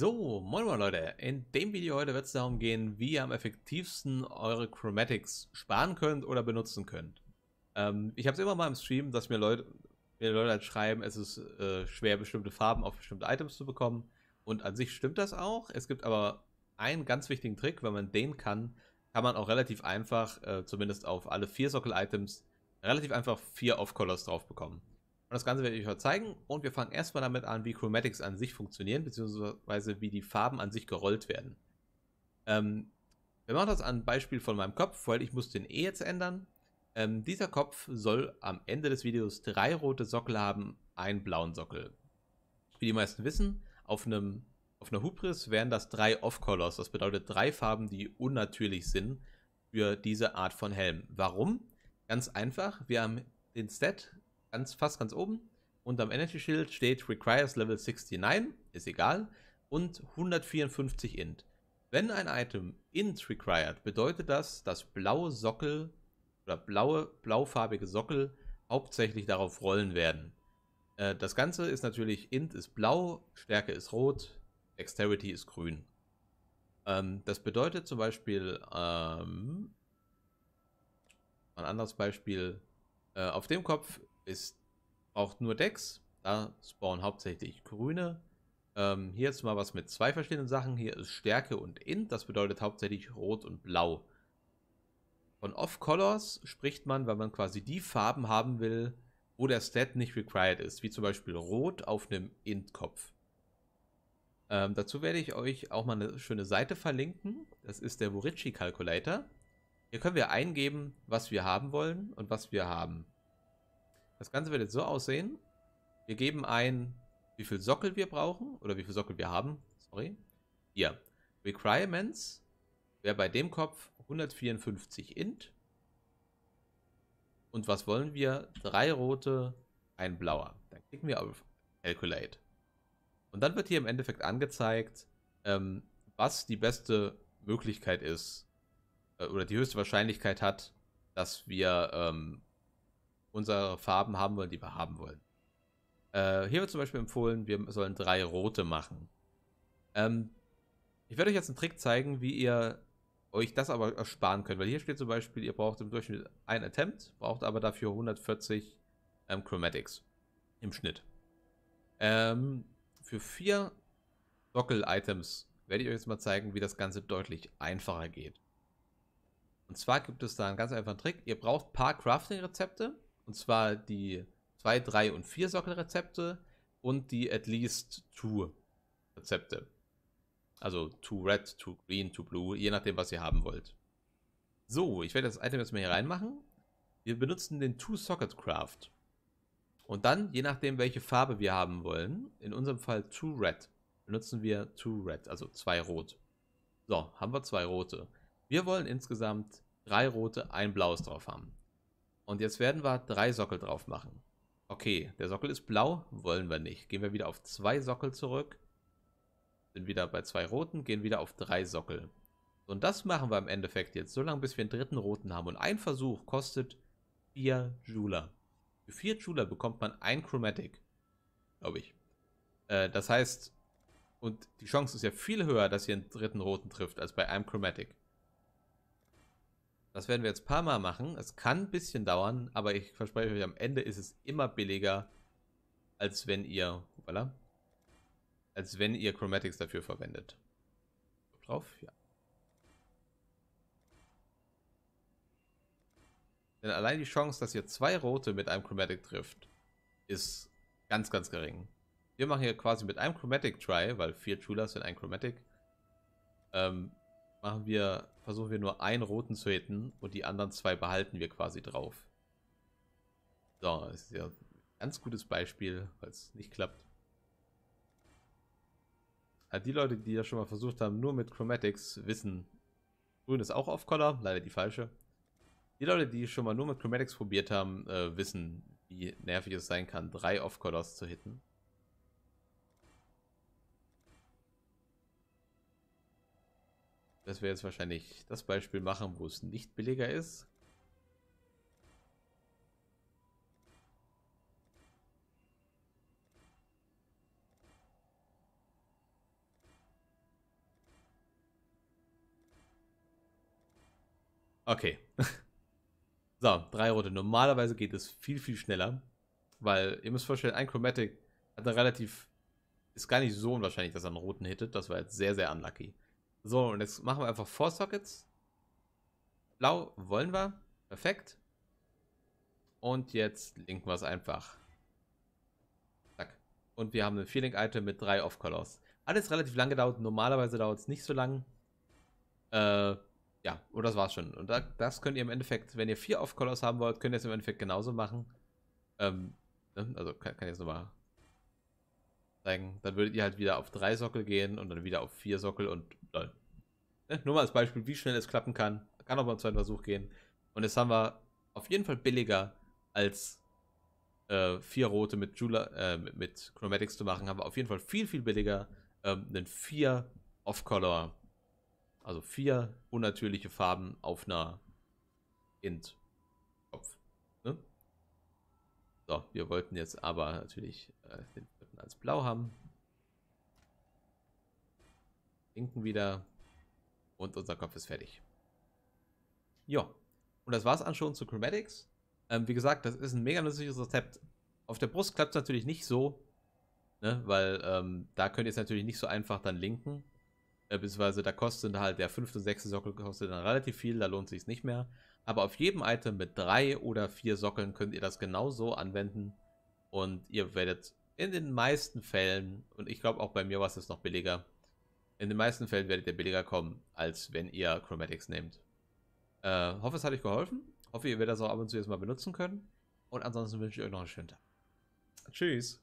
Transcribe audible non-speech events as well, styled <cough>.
So, moin moin Leute, in dem Video heute wird es darum gehen, wie ihr am effektivsten eure Chromatics sparen könnt oder benutzen könnt. Ähm, ich habe es immer mal im Stream, dass mir Leute, mir Leute halt schreiben, es ist äh, schwer bestimmte Farben auf bestimmte Items zu bekommen und an sich stimmt das auch. Es gibt aber einen ganz wichtigen Trick, wenn man den kann, kann man auch relativ einfach, äh, zumindest auf alle vier Sockel-Items, relativ einfach vier Off-Colors drauf bekommen. Und das Ganze werde ich euch zeigen. Und wir fangen erstmal damit an, wie Chromatics an sich funktionieren, beziehungsweise wie die Farben an sich gerollt werden. Ähm, wir machen das an Beispiel von meinem Kopf, weil ich muss den E jetzt ändern. Ähm, dieser Kopf soll am Ende des Videos drei rote Sockel haben, einen blauen Sockel. Wie die meisten wissen, auf, einem, auf einer Hubris wären das drei Off-Colors. Das bedeutet drei Farben, die unnatürlich sind für diese Art von Helm. Warum? Ganz einfach, wir haben den Set ganz, fast ganz oben. Unterm Energy Shield steht Requires Level 69, ist egal, und 154 Int. Wenn ein Item Int required, bedeutet das, dass blaue Sockel oder blaue, blaufarbige Sockel hauptsächlich darauf rollen werden. Äh, das Ganze ist natürlich Int ist blau, Stärke ist rot, Dexterity ist grün. Ähm, das bedeutet zum Beispiel, ähm, ein anderes Beispiel, äh, auf dem Kopf ist auch nur Decks. Da spawnen hauptsächlich grüne. Ähm, hier jetzt mal was mit zwei verschiedenen Sachen. Hier ist Stärke und Int. Das bedeutet hauptsächlich Rot und Blau. Von Off-Colors spricht man, weil man quasi die Farben haben will, wo der Stat nicht required ist. Wie zum Beispiel Rot auf einem Int-Kopf. Ähm, dazu werde ich euch auch mal eine schöne Seite verlinken. Das ist der worichi Calculator. Hier können wir eingeben, was wir haben wollen und was wir haben. Das Ganze wird jetzt so aussehen. Wir geben ein, wie viel Sockel wir brauchen oder wie viel Sockel wir haben. Sorry. Hier. Requirements wäre bei dem Kopf 154 int. Und was wollen wir? Drei rote, ein blauer. Dann klicken wir auf Calculate. Und dann wird hier im Endeffekt angezeigt, ähm, was die beste Möglichkeit ist äh, oder die höchste Wahrscheinlichkeit hat, dass wir ähm, unsere Farben haben wollen, die wir haben wollen. Äh, hier wird zum Beispiel empfohlen, wir sollen drei rote machen. Ähm, ich werde euch jetzt einen Trick zeigen, wie ihr euch das aber ersparen könnt, weil hier steht zum Beispiel, ihr braucht im Durchschnitt ein Attempt, braucht aber dafür 140 ähm, Chromatics im Schnitt. Ähm, für vier Sockel-Items werde ich euch jetzt mal zeigen, wie das Ganze deutlich einfacher geht. Und zwar gibt es da einen ganz einfachen Trick. Ihr braucht ein paar Crafting-Rezepte und zwar die 2, 3 und 4 Sockelrezepte und die At least 2 Rezepte. Also 2 Red, 2 Green, 2 Blue, je nachdem, was ihr haben wollt. So, ich werde das Item jetzt mal hier reinmachen. Wir benutzen den 2 Socket Craft. Und dann, je nachdem, welche Farbe wir haben wollen, in unserem Fall 2 Red, benutzen wir 2 Red, also 2 Rot. So, haben wir 2 rote. Wir wollen insgesamt 3 rote, ein blaues drauf haben. Und jetzt werden wir drei Sockel drauf machen. Okay, der Sockel ist blau, wollen wir nicht. Gehen wir wieder auf zwei Sockel zurück. Sind wieder bei zwei roten, gehen wieder auf drei Sockel. Und das machen wir im Endeffekt jetzt, so lange bis wir einen dritten roten haben. Und ein Versuch kostet vier Jouler. Für vier Jouler bekommt man ein Chromatic. Glaube ich. Äh, das heißt, und die Chance ist ja viel höher, dass ihr einen dritten roten trifft, als bei einem Chromatic. Das werden wir jetzt ein paar Mal machen. Es kann ein bisschen dauern, aber ich verspreche euch, am Ende ist es immer billiger, als wenn ihr, voilà, als wenn ihr Chromatics dafür verwendet. Drauf? Ja. Denn allein die Chance, dass ihr zwei rote mit einem Chromatic trifft, ist ganz, ganz gering. Wir machen hier quasi mit einem Chromatic Try, weil vier Chulas sind ein Chromatic, ähm, machen wir, versuchen wir nur einen roten zu hitten und die anderen zwei behalten wir quasi drauf. So, das ist ja ein ganz gutes Beispiel, weil es nicht klappt. Also die Leute, die das schon mal versucht haben, nur mit Chromatics wissen, grün ist auch Off-Color, leider die falsche. Die Leute, die schon mal nur mit Chromatics probiert haben, äh, wissen, wie nervig es sein kann, drei Off-Colors zu hitten. dass wir jetzt wahrscheinlich das Beispiel machen, wo es nicht billiger ist. Okay. <laughs> so, drei Rote. Normalerweise geht es viel, viel schneller, weil ihr müsst vorstellen, ein Chromatic hat eine relativ. Ist gar nicht so unwahrscheinlich, dass er einen roten hittet. Das war jetzt sehr, sehr unlucky. So, und jetzt machen wir einfach Four Sockets. Blau wollen wir. Perfekt. Und jetzt linken wir es einfach. Zack. Und wir haben ein feeling item mit drei Off-Colors. Alles relativ lange gedauert. Normalerweise dauert es nicht so lang. Äh, ja, und das war's schon. Und da, das könnt ihr im Endeffekt, wenn ihr vier Off-Colors haben wollt, könnt ihr es im Endeffekt genauso machen. Ähm, ne? also kann, kann ich jetzt nochmal zeigen. Dann würdet ihr halt wieder auf drei Sockel gehen und dann wieder auf vier Sockel und Lol. Ne? Nur mal als Beispiel, wie schnell es klappen kann. Kann auch mal im zweiten Versuch gehen. Und jetzt haben wir auf jeden Fall billiger als äh, vier rote mit, Jula, äh, mit, mit, Chromatics zu machen, haben wir auf jeden Fall viel, viel billiger ähm, einen vier Off-Color, also vier unnatürliche Farben auf einer Int-Kopf. Ne? So, wir wollten jetzt aber natürlich äh, den dritten als blau haben. Trinken wieder und unser Kopf ist fertig. Ja, und das war's an schon zu Chromatics. Ähm, wie gesagt, das ist ein mega nützliches Rezept. Auf der Brust klappt es natürlich nicht so, ne? weil ähm, da könnt ihr es natürlich nicht so einfach dann linken. Äh, beziehungsweise da kostet halt der fünfte sechste Sockel kostet dann relativ viel, da lohnt sich nicht mehr. Aber auf jedem Item mit drei oder vier Sockeln könnt ihr das genauso anwenden. Und ihr werdet in den meisten Fällen, und ich glaube auch bei mir war es noch billiger, in den meisten Fällen werdet ihr billiger kommen, als wenn ihr Chromatics nehmt. Äh, hoffe, es hat euch geholfen. Hoffe, ihr werdet das auch ab und zu jetzt mal benutzen können. Und ansonsten wünsche ich euch noch einen schönen Tag. Tschüss.